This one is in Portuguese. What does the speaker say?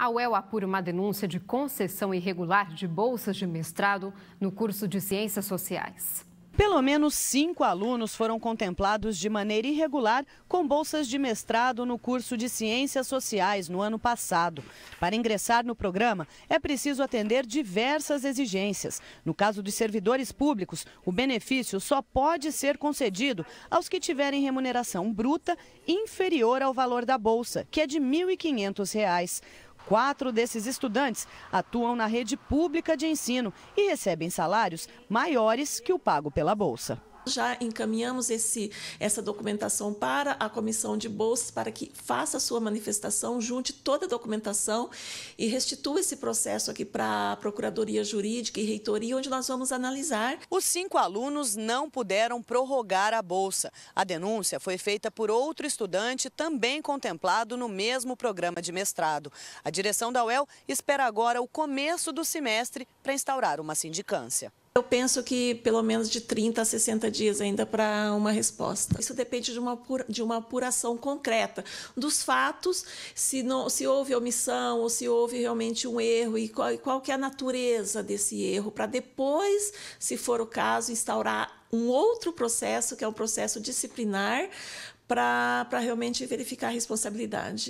A UEL apura uma denúncia de concessão irregular de bolsas de mestrado no curso de Ciências Sociais. Pelo menos cinco alunos foram contemplados de maneira irregular com bolsas de mestrado no curso de Ciências Sociais no ano passado. Para ingressar no programa, é preciso atender diversas exigências. No caso dos servidores públicos, o benefício só pode ser concedido aos que tiverem remuneração bruta inferior ao valor da bolsa, que é de R$ 1.500. Quatro desses estudantes atuam na rede pública de ensino e recebem salários maiores que o pago pela Bolsa. Já encaminhamos esse, essa documentação para a comissão de bolsas para que faça a sua manifestação, junte toda a documentação e restitua esse processo aqui para a Procuradoria Jurídica e Reitoria, onde nós vamos analisar. Os cinco alunos não puderam prorrogar a bolsa. A denúncia foi feita por outro estudante também contemplado no mesmo programa de mestrado. A direção da UEL espera agora o começo do semestre para instaurar uma sindicância. Eu penso que pelo menos de 30 a 60 dias ainda para uma resposta. Isso depende de uma, de uma apuração concreta dos fatos, se, não, se houve omissão ou se houve realmente um erro e qual, qual que é a natureza desse erro, para depois, se for o caso, instaurar um outro processo, que é um processo disciplinar, para realmente verificar a responsabilidade.